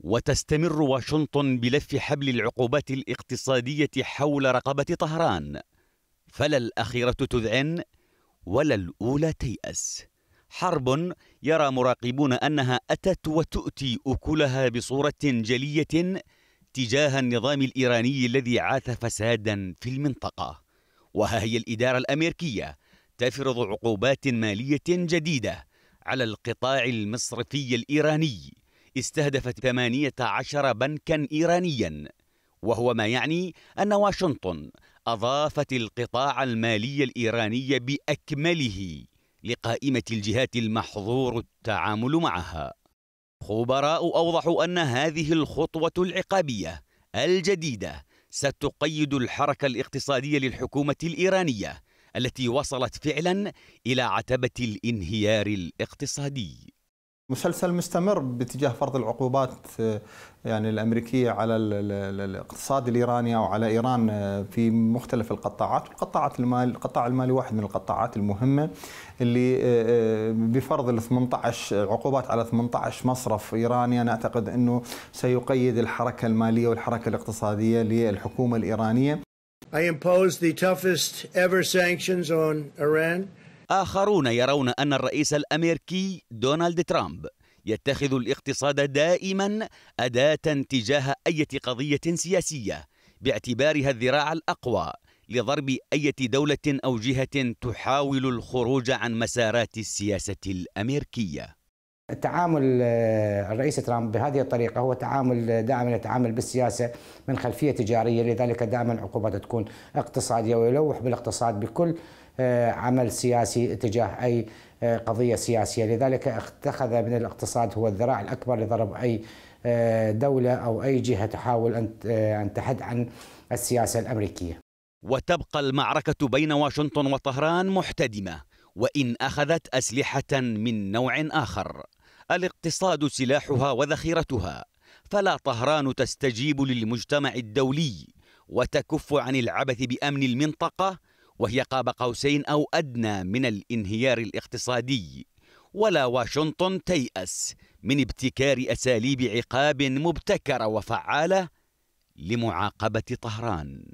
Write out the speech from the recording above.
وتستمر واشنطن بلف حبل العقوبات الاقتصادية حول رقبة طهران فلا الأخيرة تذعن ولا الأولى تيأس حرب يرى مراقبون أنها أتت وتؤتي أكلها بصورة جلية تجاه النظام الإيراني الذي عاث فسادا في المنطقة وها هي الإدارة الأمريكية تفرض عقوبات مالية جديدة على القطاع المصرفي الإيراني استهدفت 18 بنكا إيرانيا وهو ما يعني أن واشنطن أضافت القطاع المالي الإيراني بأكمله لقائمة الجهات المحظور التعامل معها خبراء أوضحوا أن هذه الخطوة العقابية الجديدة ستقيد الحركة الاقتصادية للحكومة الإيرانية التي وصلت فعلا إلى عتبة الانهيار الاقتصادي مسلسل مستمر باتجاه فرض العقوبات آه، يعني الامريكيه على الاقتصاد الايراني او على ايران آه، في مختلف القطاعات، القطاع المال القطاع المالي واحد من القطاعات المهمه اللي آه، بفرض ال 18 عقوبات على 18 مصرف ايراني انا اعتقد انه سيقيد الحركه الماليه والحركه الاقتصاديه للحكومه الايرانيه. I imposed the toughest ever sanctions on Iran. آخرون يرون أن الرئيس الأمريكي دونالد ترامب يتخذ الاقتصاد دائما أداة تجاه أي قضية سياسية باعتبارها الذراع الأقوى لضرب أي دولة أو جهة تحاول الخروج عن مسارات السياسة الأمريكية التعامل آه، الرئيس ترامب بهذه الطريقة هو تعامل آه، دائما يتعامل بالسياسة من خلفية تجارية لذلك دائما عقوباته تكون اقتصادية ويلوح بالاقتصاد بكل آه، عمل سياسي تجاه أي آه، قضية سياسية لذلك اتخذ من الاقتصاد هو الذراع الأكبر لضرب أي آه، دولة أو أي جهة تحاول أن تحد عن السياسة الأمريكية وتبقى المعركة بين واشنطن وطهران محتدمة وإن أخذت أسلحة من نوع آخر الاقتصاد سلاحها وذخيرتها فلا طهران تستجيب للمجتمع الدولي وتكف عن العبث بأمن المنطقة وهي قاب قوسين أو أدنى من الانهيار الاقتصادي ولا واشنطن تيأس من ابتكار أساليب عقاب مبتكرة وفعالة لمعاقبة طهران